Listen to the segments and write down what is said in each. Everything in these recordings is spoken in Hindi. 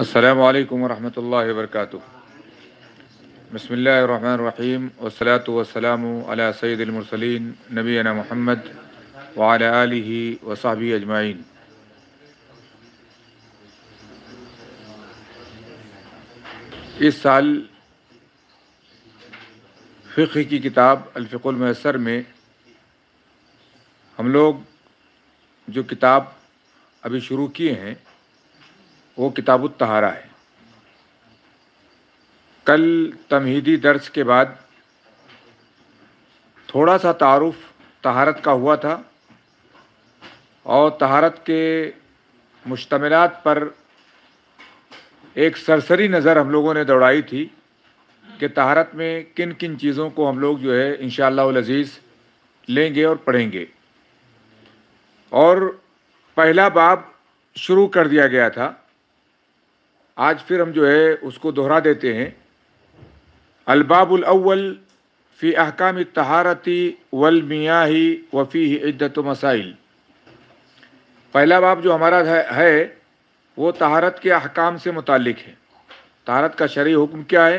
असलकम वरहमल वर्क बसमीम वसलाम सैदमरसलिन नबी महमद वाल वसाबी अजमाइन इस साल फ़िक्र की किताब अलफ़िकमसर में हम लोग जो किताब अभी शुरू किए हैं वो किताब तहारा है कल तमहीदी दर्स के बाद थोड़ा सा तारुफ तहारत का हुआ था और तहारत के मुश्तमिलात पर एक सरसरी नज़र हम लोगों ने दौड़ाई थी कि तहारत में किन किन चीज़ों को हम लोग जो है इन अज़ीज़ लेंगे और पढ़ेंगे और पहला बाब शुरू कर दिया गया था आज फिर हम जो है उसको दोहरा देते हैं अव्वल फ़ी अहकाम तहारती ही वफ़ी इद्दत मसाइल पहला बाब जो हमारा है वो तहारत के अहकाम से मुतक़ है तहारत का शरी हुक्म क्या है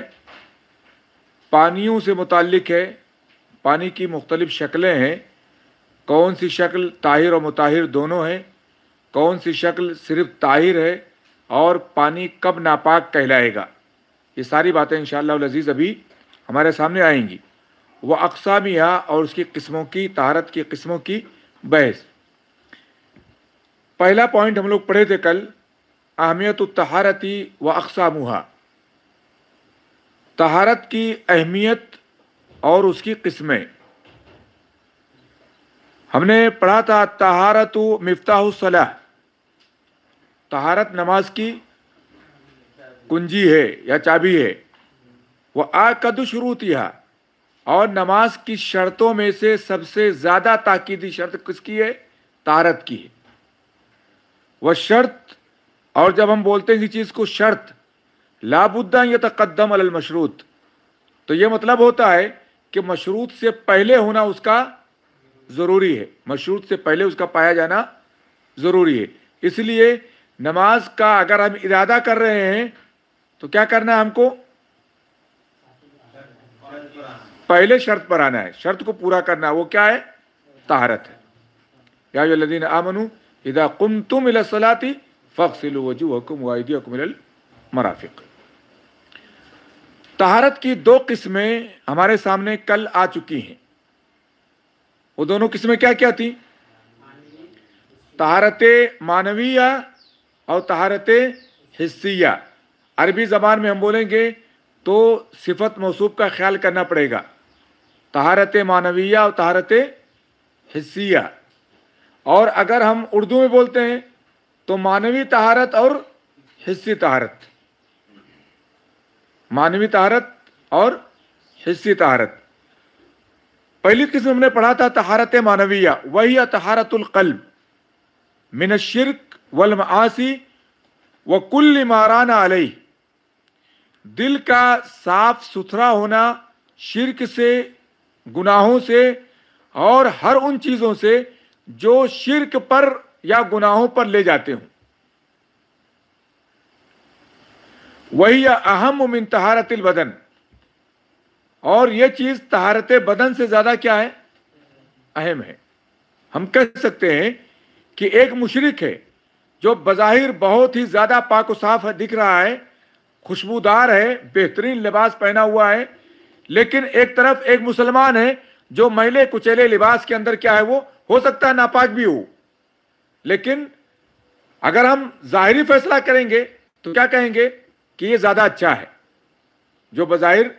पानियों से मुतक़ है पानी की मुख्तलिफ़ शक्लें हैं कौन सी शक्ल ताहिर और मुताहिर दोनों हैं कौन सी शक्ल सिर्फ ताहिर है और पानी कब नापाक कहलाएगा ये सारी बातें इन शजीज़ अभी हमारे सामने आएंगी वह अकसामिया और उसकी किस्मों की तहारत की किस्मों की बहस पहला पॉइंट हम लोग पढ़े थे कल अहमियत तहारती व अकसामुहा तहारत की अहमियत और उसकी किस्में हमने पढ़ा था तहारत मफ्ताह सलाह तहारत नमाज की कुंजी है या चाबी है वह आकद शुरूतिया और नमाज की शर्तों में से सबसे ज़्यादा ताकीदी शर्त किसकी है तारत की है वह शर्त और जब हम बोलते हैं कि चीज़ को शर्त लाबुद्दा यह तकदम अलमशरूत तो यह मतलब होता है कि मशरूत से पहले होना उसका ज़रूरी है मशरूत से पहले उसका पाया जाना ज़रूरी है इसलिए नमाज का अगर हम इरादा कर रहे हैं तो क्या करना है हमको पहले शर्त पर आना है शर्त को पूरा करना है वो क्या है तहारत है या जो लदीन आमनू इधा कुम तुम सलाती फ़सल मराफिक तहारत की दो किस्में हमारे सामने कल आ चुकी हैं वो दोनों किस्में क्या क्या थी तहारत मानवीय और तहारत हिस्सिया अरबी ज़बान में हम बोलेंगे तो सिफत मौसूब का ख्याल करना पड़ेगा तहारत मानविया और तहारत हिस्सिया और अगर हम उर्दू में बोलते हैं तो मानवी तहारत और हिस्सी तहारत मानवी तहारत और हिस्सी तहारत पहली किस्म हमने पढ़ा था तहारत मानविया वही तहारतुल्कल्ब मिनशिरक वलम आसी व कुल माराना अलई दिल का साफ सुथरा होना शिरक से गुनाहों से और हर उन चीज़ों से जो शिरक पर या गुनाहों पर ले जाते हों वही अहम उमिन तहारतिल बदन और यह चीज़ तहारत बदन से ज़्यादा क्या है अहम है हम कह सकते हैं कि एक मुशरक है जो बज़ाहिर बहुत ही ज़्यादा पाक साफ दिख रहा है खुशबूदार है बेहतरीन लिबास पहना हुआ है लेकिन एक तरफ एक मुसलमान है जो मैले कुचेले लिबास के अंदर क्या है वो हो सकता है नापाक भी हो लेकिन अगर हम ज़ाहरी फैसला करेंगे तो क्या कहेंगे कि ये ज़्यादा अच्छा है जो बज़ाहिर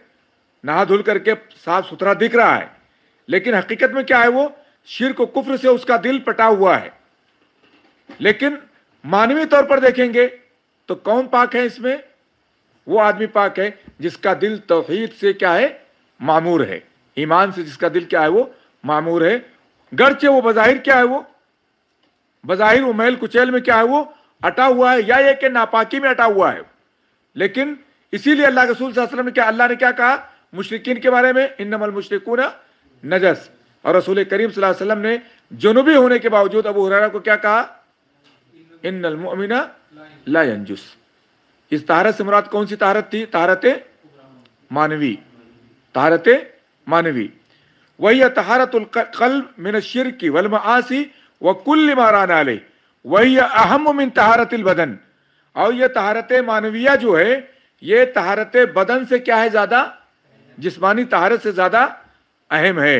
नहा धुल करके साफ सुथरा दिख रहा है लेकिन हकीकत में क्या है वो शिर को कुफ्र से उसका दिल पटा हुआ है लेकिन मानवीय तौर पर देखेंगे तो कौन पाक है इसमें वो आदमी पाक है जिसका दिल तोहहीद से क्या है मामूर है ईमान से जिसका दिल क्या है वो मामूर है गर्चे वो बज़ाहिर क्या है वो बज़ाहिर वो मैल कुचैल में क्या है वो अटा हुआ है या ये कि नापाकी में अटा हुआ है लेकिन इसीलिए अल्लाह के रसूल वसल्लम ने क्या अल्लाह ने क्या कहा मुशरकिन के बारे में इन नमल नजस और रसूल करीम वसल्लम ने जुनूबी होने के बावजूद अबू हुरैरा को क्या कहा इन नलमिना लाजुस इस तहारत से मुराद कौन सी तहारत थी तहारत मानवी तहारत मानवी वही तहारत मिन शिर की वलम आसी व कुल मारान आले वही अहम मिन तहारत बदन और यह तहारत मानविया जो है ये तहारत बदन से क्या है ज़्यादा जिसमानी तहारत से ज़्यादा अहम है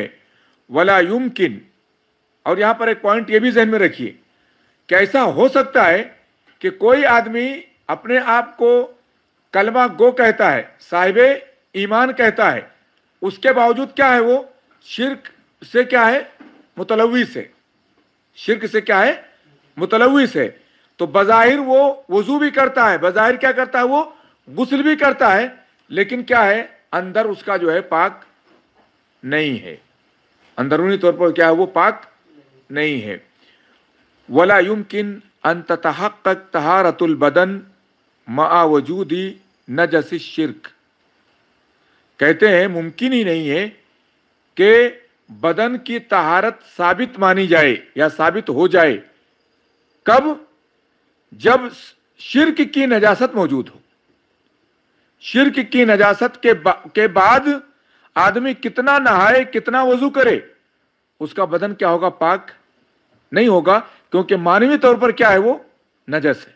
वला युमकिन और यहां पर एक पॉइंट ये भी जहन में रखिए कैसा हो सकता है कि कोई आदमी अपने आप को कलमा गो कहता है साहिब ईमान कहता है उसके बावजूद क्या है वो शिरक से क्या है मुतलवी से शिरक से क्या है मुतलवी से तो बज़ाहिर वो वजू भी करता है बाहिर क्या करता है वो गुसल भी करता है लेकिन क्या है अंदर उसका जो है पाक नहीं है अंदरूनी तौर पर क्या है वो पाक नहीं है वला युमकिन अन तहक़ तहारतुलबदन मा वजूदी नजस शिरक कहते हैं मुमकिन ही नहीं है कि बदन की तहारत साबित मानी जाए या साबित हो जाए कब जब शिरक की नजासत मौजूद हो शिरक की नजासत के बा, के बाद आदमी कितना नहाए कितना वजू करे उसका बदन क्या होगा पाक नहीं होगा क्योंकि मानवीय तौर पर क्या है वो नजस है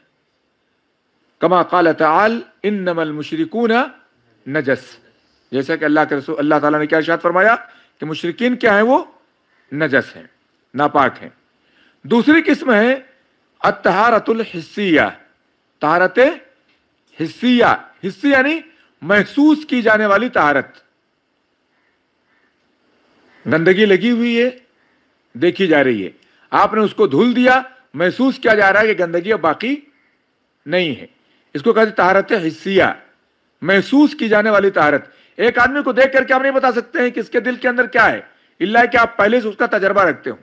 कमा कल तल इन नमल मुशरकून नजस जैसा कि अल्लाह के रसूल अल्लाह ताला ने क्या इशाद फरमाया कि मुशरकिन क्या है वो नजस हैं नापाक हैं दूसरी किस्म है अतहारतुल हिस्सिया तहारत हिस्सिया हिस्सी यानी महसूस की जाने वाली तहारत गंदगी लगी हुई है देखी जा रही है आपने उसको धुल दिया महसूस किया जा रहा है कि गंदगी अब बाकी नहीं है इसको कहते तहारत हिस्सिया महसूस की जाने वाली तहारत एक आदमी को देख करके आप नहीं बता सकते हैं कि इसके दिल के अंदर क्या है इला कि आप पहले से उसका तजर्बा रखते हो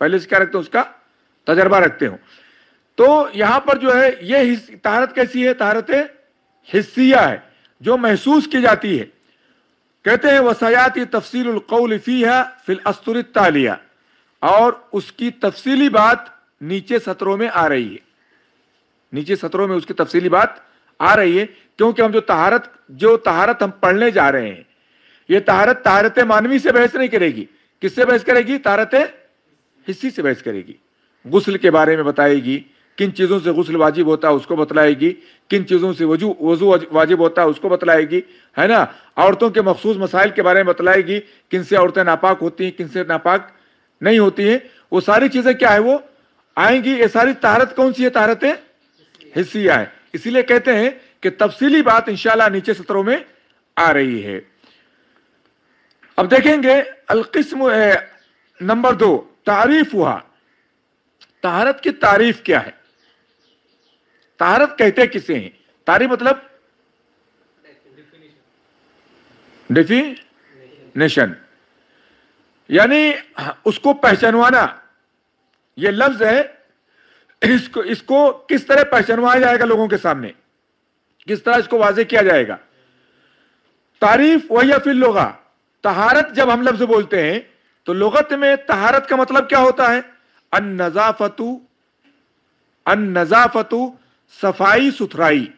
पहले से क्या रखते हो उसका तजर्बा रखते हो तो यहां पर जो है ये तहारत कैसी है तहारत हिस्सिया है जो महसूस की जाती है कहते हैं वसायाती तफसीलकौल फ़ी है फिल अस्तुर तालिया और उसकी तफसीली बात नीचे सत्रों में आ रही है नीचे सत्रों में उसकी तफसीली बात आ रही है क्योंकि हम जो तहारत जो तहारत हम पढ़ने जा रहे हैं ये तहारत तहारत मानवी से बहस नहीं करेगी किससे बहस करेगी तहारत हिस्सी से बहस करेगी गुसल के बारे में बताएगी किन चीज़ों से गुसल वाजिब होता है उसको बतलाएगी किन चीज़ों से वजू वजू वाजिब होता है उसको बतलाएगी है ना औरतों के मखसूस मसाइल के बारे में बतलाएगी किनसे औरतें नापाक होती हैं किनसे नापाक नहीं होती है वो सारी चीज़ें क्या है वो आएंगी ये सारी तहारत कौन सी है तहारतें हिस्सिया है इसीलिए कहते हैं कि तफसीली बात इंशाला नीचे सत्रों में आ रही है अब देखेंगे अलकस्म नंबर दो तारीफ हुआ तहारत की तारीफ क्या है तहारत कहते किसे हैं तारीफ मतलब डेफिनेशन यानी उसको पहचानवाना ये लफ्ज है इसको इसको किस तरह पहचानवाया जाएगा लोगों के सामने किस तरह इसको वाजे किया जाएगा तारीफ वही या फिर लोगा तहारत जब हम लफ्ज बोलते हैं तो लगत में तहारत का मतलब क्या होता है अन नजाफतु अन नजाफतु सफाई सुथराई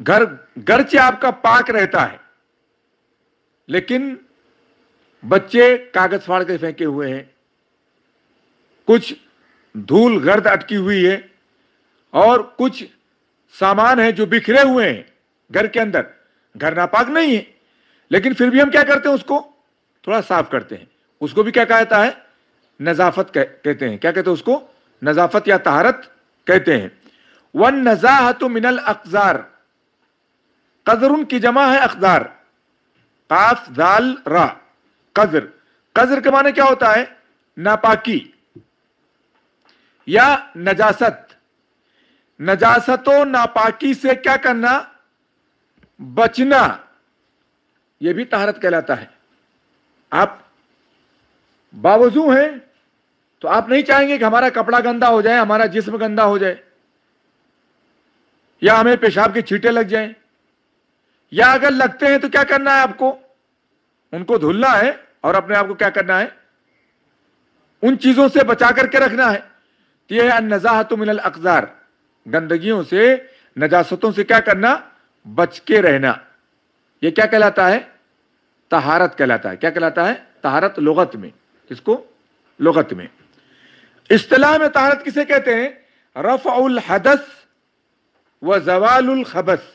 घर घर से आपका पाक रहता है लेकिन बच्चे कागज फाड़ के फेंके हुए हैं कुछ धूल गर्द अटकी हुई है और कुछ सामान है जो बिखरे हुए हैं घर के अंदर घर नापाक नहीं है लेकिन फिर भी हम क्या करते हैं उसको थोड़ा साफ करते हैं उसको भी क्या कहता है नजाफत कह, कहते हैं क्या कहते हैं उसको नजाफत या तहारत कहते हैं वन नजाहत मिनल अकजार कदर उनकी जमा है अखदार काफ दाल रा कजर कजर के माने क्या होता है नापाकी या नजासत नजासतों नापाकी से क्या करना बचना यह भी तहारत कहलाता है आप बावजू हैं तो आप नहीं चाहेंगे कि हमारा कपड़ा गंदा हो जाए हमारा जिस्म गंदा हो जाए या हमें पेशाब के छींटे लग जाएं या अगर लगते हैं तो क्या करना है आपको उनको धुलना है और अपने आप को क्या करना है उन चीजों से बचा करके रखना है तो यह है नजाहत मिनल अकजार गंदगियों से नजासतों से क्या करना बच के रहना यह क्या कहलाता है तहारत कहलाता है क्या कहलाता है तहारत लगत में किसको लगत में इतलाह में तहारत किसे कहते हैं रफ उल हदस व जवाल उल खबस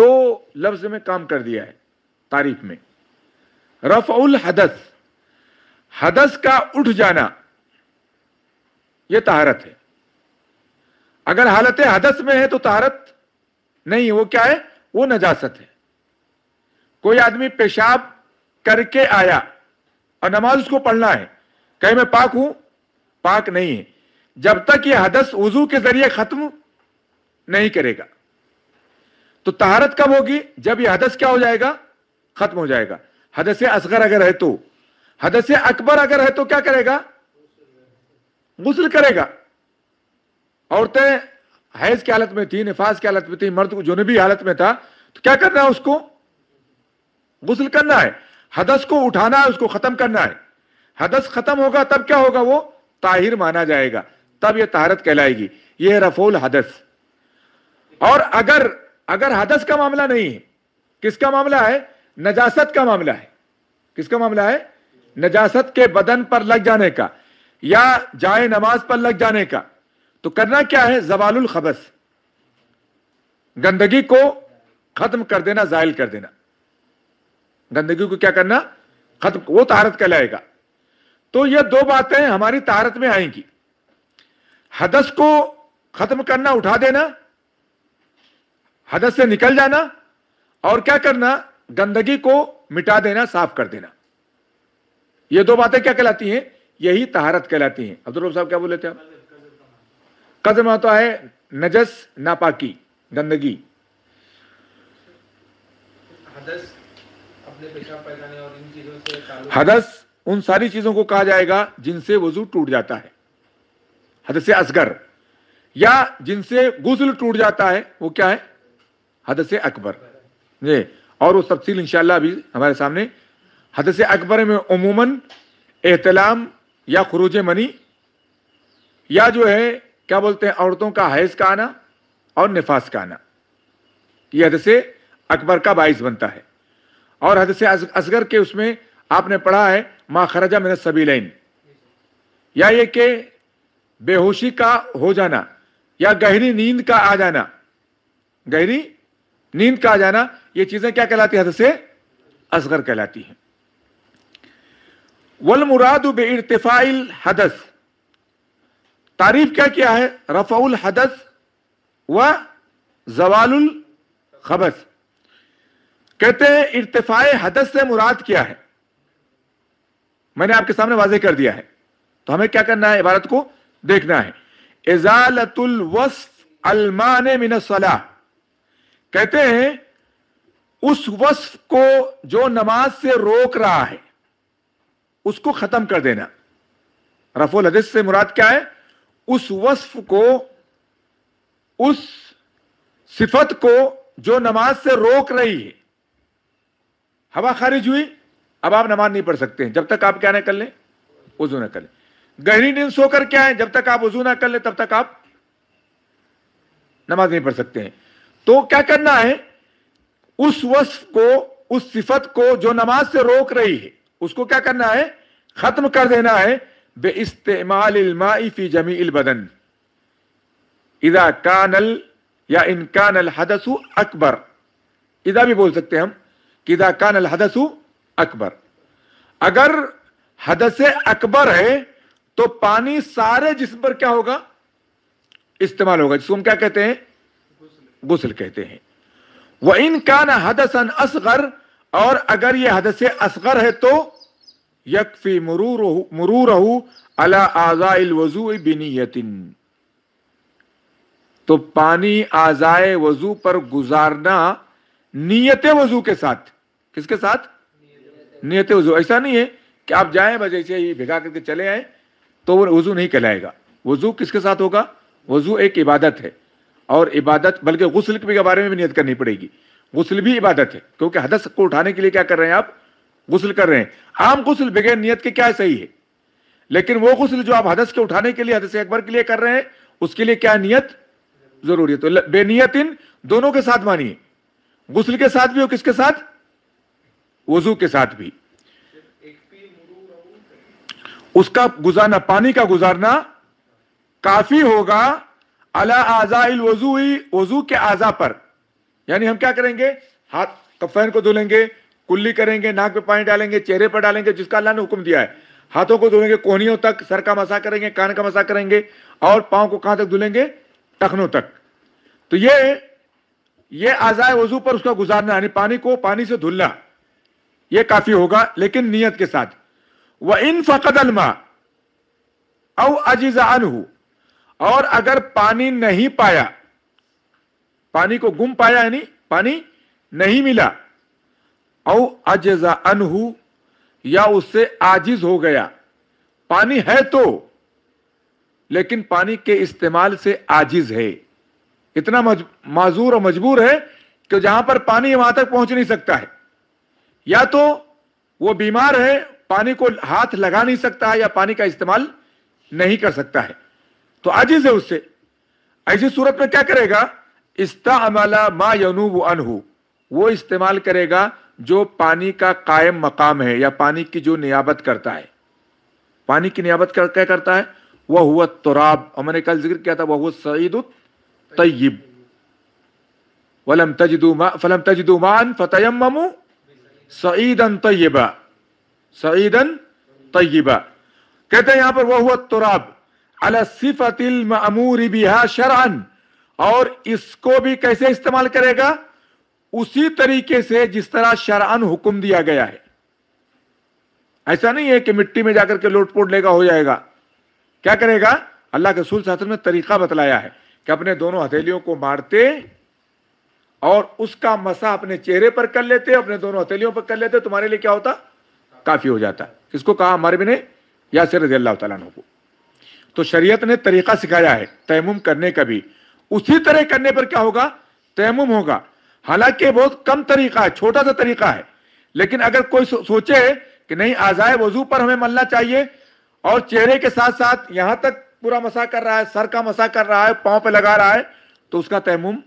दो लफ्ज में काम कर दिया है तारीफ में रफउल हदस हदस का उठ जाना यह तहारत है अगर हालत हदस में है तो तहारत नहीं वो क्या है वो नजासत है कोई आदमी पेशाब करके आया और नमाज उसको पढ़ना है कहीं मैं पाक हूं पाक नहीं है जब तक ये हदस वजू के जरिए खत्म नहीं करेगा तो तहारत कब होगी जब यह हदस क्या हो जाएगा खत्म हो जाएगा हद से असगर अगर है तो हद से अकबर अगर है तो क्या करेगा गुसल करेगा औरतें हैज की हालत में थी नफाज की हालत में थी मर्द को जो भी हालत में था तो क्या करना है उसको गुसल करना है हदस को उठाना है उसको खत्म करना है हदस खत्म होगा तब क्या होगा वो ताहिर माना जाएगा तब ये तहारत कहलाएगी ये रफोल हदस और अगर अगर हदस का मामला नहीं है किसका मामला है नजासत का मामला है किसका मामला है नजासत के बदन पर लग जाने का या जाए नमाज पर लग जाने का तो करना क्या है जवालुल खबस गंदगी को खत्म कर देना जायल कर देना गंदगी को क्या करना खत्म वो तहारत कहलाएगा तो ये दो बातें हमारी तहारत में आएंगी हदस को खत्म करना उठा देना हदस से निकल जाना और क्या करना गंदगी को मिटा देना साफ कर देना ये दो बातें क्या कहलाती हैं यही तहारत कहलाती हैं अब्दुल साहब क्या बोले थे आप कदम होता है नजस नापाकी गंदगी हदस उन सारी चीजों को कहा जाएगा जिनसे वजू टूट जाता है हदस असगर या जिनसे गुजल टूट जाता है वो क्या है हदस अकबर जी और वो तफसील इंशाल्लाह अभी हमारे सामने हदस अकबर में उमूमन एहतलाम या खरूज मनी या जो है क्या बोलते हैं औरतों का हैज़ का आना और नफास का आना यह हदस अकबर का बाइस बनता है और हदस असगर के उसमें आपने पढ़ा है मा खरजा मैंने सभी लाइन या ये के बेहोशी का हो जाना या गहरी नींद का आ जाना गहरी नींद का आ जाना ये चीजें क्या कहलाती है हद से असगर कहलाती है वल मुराद बे इरतफाइल हदस तारीफ क्या किया है रफाउल हदस व जवालुल खबस कहते हैं इरतफाए हदस से मुराद क्या है मैंने आपके सामने वाजे कर दिया है तो हमें क्या करना है इबारत को देखना है इजालतुल वस्फ अलमान मिनसलाह कहते हैं उस वस्फ को जो नमाज से रोक रहा है उसको खत्म कर देना रफोल हदीस से मुराद क्या है उस वस्फ को उस सिफत को जो नमाज से रोक रही है हवा खारिज हुई अब आप नमाज नहीं पढ़ सकते हैं जब तक आप क्या ना कर लें वजू ना कर लें गहरी नींद सोकर क्या है जब तक आप वजू ना कर लें तब तक आप नमाज नहीं पढ़ सकते हैं तो क्या करना है उस वस्फ को उस सिफत को जो नमाज से रोक रही है उसको क्या करना है खत्म कर देना है बे इस्तेमालफी जमी बदन इदा कानल या इनकान हदसु अकबर इदा भी बोल सकते हम कि इदा कानल हदसु अकबर अगर हदस अकबर है तो पानी सारे जिसम पर क्या होगा इस्तेमाल होगा जिसको हम क्या कहते हैं गुसल कहते हैं वह इनका इनकान हदसन असगर और अगर यह हदस असगर है तो यकफी मुरू रहू अला आजाइल वजू बिनी तो पानी आजाए वजू पर गुजारना नीयत वजू के साथ किसके साथ नीयत वजू ऐसा नहीं है कि आप जाए बस ही भिगा करके चले आए तो वो वजू नहीं कहलाएगा वजू किसके साथ होगा वजू एक इबादत है और इबादत बल्कि गुसल के बारे में भी नियत करनी पड़ेगी गुसल भी इबादत है क्योंकि हदस को उठाने के लिए क्या कर रहे हैं आप गुसल कर रहे हैं आम गुसल बगैर नियत के क्या सही है लेकिन वो गुसल जो आप हदस के उठाने के लिए हदस अकबर के लिए कर रहे हैं उसके लिए क्या नियत जरूरी है तो बेनियत इन दोनों के साथ मानिए गुसल के साथ भी और किसके साथ वजू के साथ भी उसका गुजारना पानी का गुजारना काफी होगा अला आजाइल वजू वजू के आजा पर यानी हम क्या करेंगे हाथ कफैन को धुलेंगे कुल्ली करेंगे नाक पे पानी डालेंगे चेहरे पर डालेंगे जिसका अल्लाह ने हुक्म दिया है हाथों को धुलेंगे कोहनियों तक सर का मसा करेंगे कान का मसा करेंगे और पाँव को कहाँ तक धुलेंगे टखनों तक तो ये ये आजाए वजू पर उसका गुजारना यानी पानी को पानी से धुलना ये काफी होगा लेकिन नियत के साथ वह इन फ़कद अलमा अजीज़ा अनहू और अगर पानी नहीं पाया पानी को गुम पाया यानी पानी नहीं मिला औ अजा अनहू या उससे आजिज हो गया पानी है तो लेकिन पानी के इस्तेमाल से आजिज है इतना माजूर और मजबूर है कि जहां पर पानी वहां तक पहुंच नहीं सकता है या तो वो बीमार है पानी को हाथ लगा नहीं सकता है या पानी का इस्तेमाल नहीं कर सकता है तो आजिज है उससे ऐसी सूरत में क्या करेगा इस्तामला मा यनूब अनहू वो इस्तेमाल करेगा जो पानी का कायम मकाम है या पानी की जो नियाबत करता है पानी की नियाबत कर, क्या करता है वह हुआ तुराब और मैंने कल जिक्र किया था वह हुआ सईद तय्यब वलम तजदुमा फलम तजदुमान फतयमू सईदन तय्यबा सईदन तयबा कहते हैं यहां पर वह हुआ तुराब अलसिफतिल बिहा शरअन और इसको भी कैसे इस्तेमाल करेगा उसी तरीके से जिस तरह शरअन हुक्म दिया गया है ऐसा नहीं है कि मिट्टी में जाकर के लोटपोट लेगा हो जाएगा क्या करेगा अल्लाह के रसूल शासन में तरीका बतलाया है कि अपने दोनों हथेलियों को मारते और उसका मसा अपने चेहरे पर कर लेते अपने दोनों हथेलियों पर कर लेते तुम्हारे लिए क्या होता काफी हो जाता किसको कहा हमारे भी या सिर रजी अल्लाह तला को तो शरीयत ने तरीका सिखाया है तयमुम करने का भी उसी तरह करने पर क्या होगा तयमुम होगा हालांकि बहुत कम तरीका है छोटा सा तरीका है लेकिन अगर कोई सो, सोचे कि नहीं आजाए वजू पर हमें मलना चाहिए और चेहरे के साथ साथ यहां तक पूरा मसा कर रहा है सर का मसा कर रहा है पांव पे लगा रहा है तो उसका तयमुम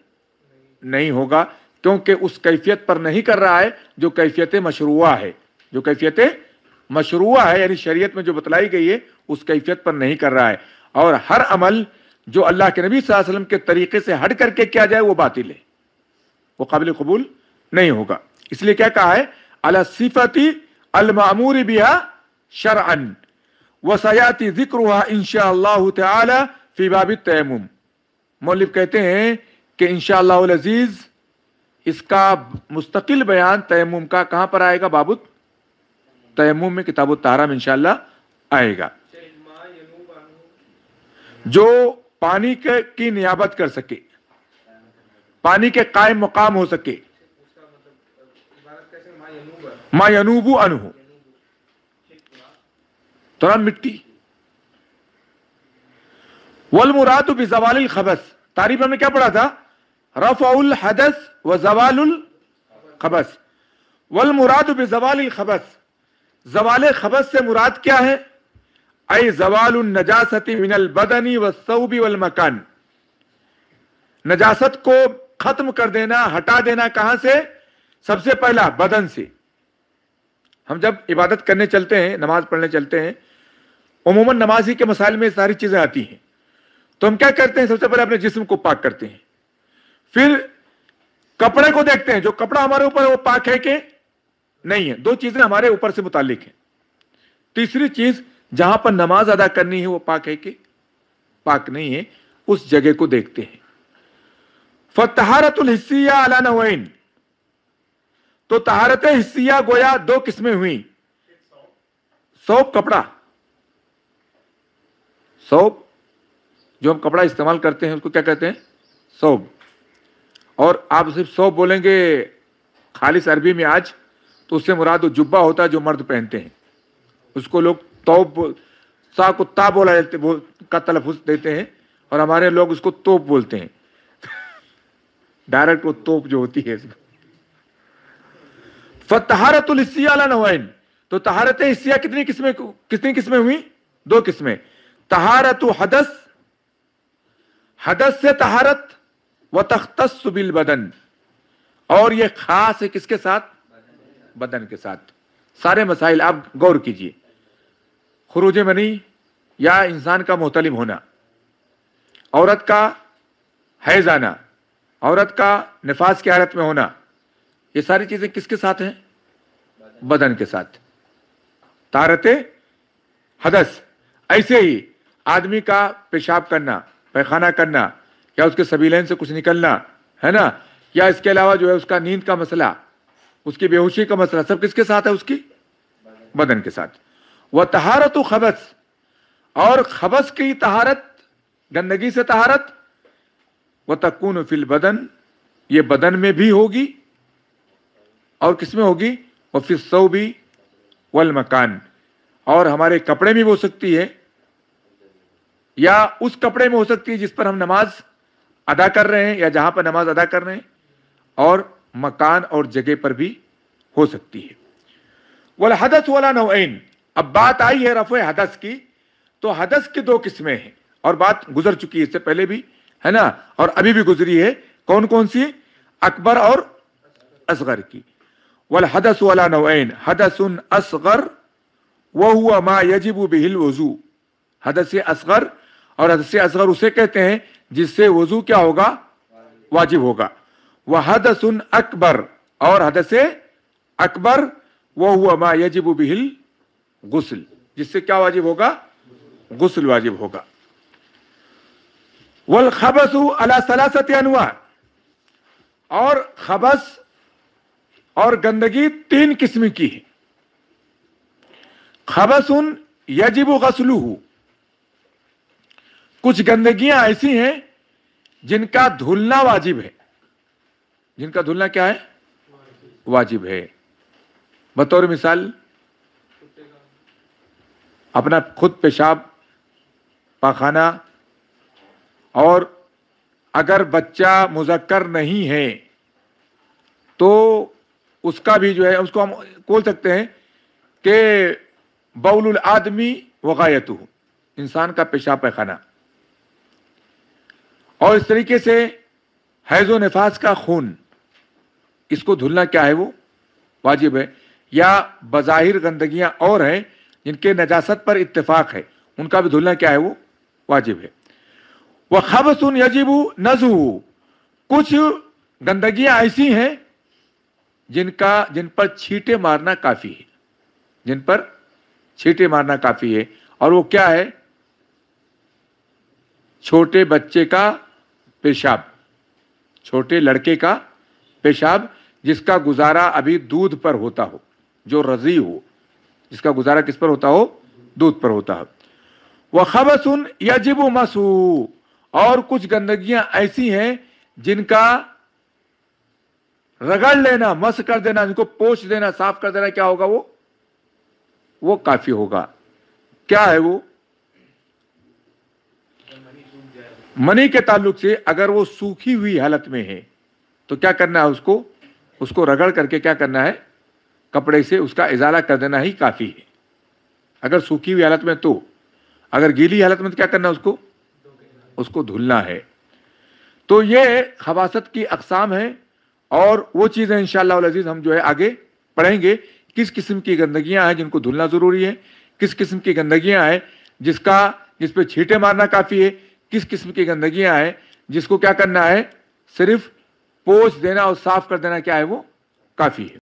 नहीं होगा क्योंकि उस कैफियत पर नहीं कर रहा है जो कैफियत मशरूआ है जो कैफियत मशरूआ है यानी शरीयत में जो बतलाई गई है उस कैफियत पर नहीं कर रहा है और हर अमल जो अल्लाह के नबी वसल्लम के तरीके से हट करके किया जाए वो बातिल है वो काबिल कबूल नहीं होगा इसलिए क्या कहा है अला सिफती बिया बिहा शरअन व सयाती जिक्र इनशा तबाब तयम मौलिब कहते हैं कि इनशा अजीज़ इसका मुस्तकिल बयान तयम का कहाँ पर आएगा बाबुत तयम में किताब तारा में इंशाला आएगा जो पानी के की नियाबत कर सके पानी के कायम मुकाम हो सके मा यनूबू अनु तो मिट्टी वल मुराद जवाल खबस तारीफ हमने क्या पढ़ा था रफ़ाउल हदस व जवाल खबस वल मुराद जवाल खबस जवाल खबस से मुराद क्या है अय जवाल नजासती मिनल बदनी व सऊबी वल मकान नजासत को खत्म कर देना हटा देना कहां से सबसे पहला बदन से हम जब इबादत करने चलते हैं नमाज पढ़ने चलते हैं उमूमन नमाजी के मसाइल में सारी चीज़ें आती हैं तो हम क्या करते हैं सबसे पहले अपने जिस्म को पाक करते हैं फिर कपड़े को देखते हैं जो कपड़ा हमारे ऊपर वो पाक है कि नहीं है दो चीजें हमारे ऊपर से मुतालिक हैं तीसरी चीज जहां पर नमाज अदा करनी है वो पाक है कि पाक नहीं है उस जगह को देखते हैं फतहारतुल हिस्सिया अला तो तहारत हिस्सिया गोया दो किस्में हुई सौ कपड़ा सोप जो हम कपड़ा इस्तेमाल करते हैं उसको क्या कहते हैं सोप और आप सिर्फ सोप बोलेंगे खालिश अरबी में आज तो उससे मुराद जुब्बा होता है जो मर्द पहनते हैं उसको लोग तोप सा को ता बोला जाते वो का तलफुस देते हैं और हमारे लोग उसको तोप बोलते हैं डायरेक्ट वो तोप जो होती है फतहारतुल नवाइन तो तहारत इसिया कितनी किस्में कितनी किस्में हुई दो किस्में तहारत हदस हदस से तहारत व तख्त बदन और ये खास है किसके साथ बदन के साथ सारे मसाइल आप गौर कीजिए खरूज मनी या इंसान का मोहतलिम होना औरत का है जाना औरत का नफाज की हालत में होना ये सारी चीज़ें किसके साथ हैं बदन के साथ तारत हदस ऐसे ही आदमी का पेशाब करना पैखाना करना या उसके सबीलेन से कुछ निकलना है ना या इसके अलावा जो है उसका नींद का मसला उसकी बेहोशी का मसला सब किसके साथ है उसकी बदन के साथ वह तहारत खबस और खबस की तहारत गंदगी से तहारत वह तकून फिल बदन ये बदन में भी होगी और किस में होगी वह फिर सौ भी वल मकान और हमारे कपड़े में भी हो सकती है या उस कपड़े में हो सकती है जिस पर हम नमाज अदा कर रहे हैं या जहां पर नमाज अदा कर रहे हैं और मकान और जगह पर भी हो सकती है वाल हदस वाला नौन अब बात आई है रफ़ हदस की तो हदस की दो किस्में हैं और बात गुजर चुकी है इससे पहले भी है ना और अभी भी गुजरी है कौन कौन सी अकबर और असगर की वल हदस वाला नौन उन असगर वह हुआ मा यजिब बिहिल वजू हदस असगर और हदस असगर उसे कहते हैं जिससे वजू क्या होगा वाजिब होगा हद सुन अकबर और हद से अकबर वह हुआ मा यजिब बिहिल गुसल जिससे क्या वाजिब होगा गुसल वाजिब होगा वल खबस अला सलासत अनुआ और खबस और गंदगी तीन किस्म की है खबस उन यजिब गसलू कुछ गंदगियां ऐसी हैं जिनका धुलना वाजिब है जिनका धुलना क्या है वाजिब है बतौर मिसाल अपना खुद पेशाब पाखाना और अगर बच्चा मुजक्कर नहीं है तो उसका भी जो है उसको हम बोल सकते हैं कि बउल आदमी वगायत इंसान का पेशाब पैखाना और इस तरीके से हैज़ो नफाज का खून इसको धुलना क्या है वो वाजिब है या बज़ाहिर गंदगियां और हैं जिनके नजासत पर इतफाक है उनका भी धुलना क्या है वो वाजिब है वह सुन यजीब नजू कुछ गंदगियां ऐसी हैं जिनका जिन पर छींटे मारना काफ़ी है जिन पर छींटे मारना काफ़ी है और वो क्या है छोटे बच्चे का पेशाब छोटे लड़के का पेशाब जिसका गुजारा अभी दूध पर होता हो जो रजी हो जिसका गुजारा किस पर होता हो दूध पर होता हो वह खबसुन या मसू और कुछ गंदगियां ऐसी हैं जिनका रगड़ लेना मस कर देना जिनको पोछ देना साफ कर देना क्या होगा वो वो काफी होगा क्या है वो मनी के ताल्लुक से अगर वो सूखी हुई हालत में है तो क्या करना है उसको उसको रगड़ करके क्या करना है कपड़े से उसका इजाला कर देना ही काफ़ी है अगर सूखी हुई हालत में तो अगर गीली हालत में तो क्या करना है उसको उसको धुलना है तो ये खबासत की अकसाम है और वो चीज़ें इन शजीज़ हम जो है आगे पढ़ेंगे किस किस्म की गंदगियां हैं जिनको धुलना ज़रूरी है किस किस्म की गंदगियां हैं जिसका जिस पर मारना काफ़ी है किस किस्म की गंदगियां हैं जिसको क्या करना है सिर्फ पोस्ट देना और साफ कर देना क्या है वो काफी है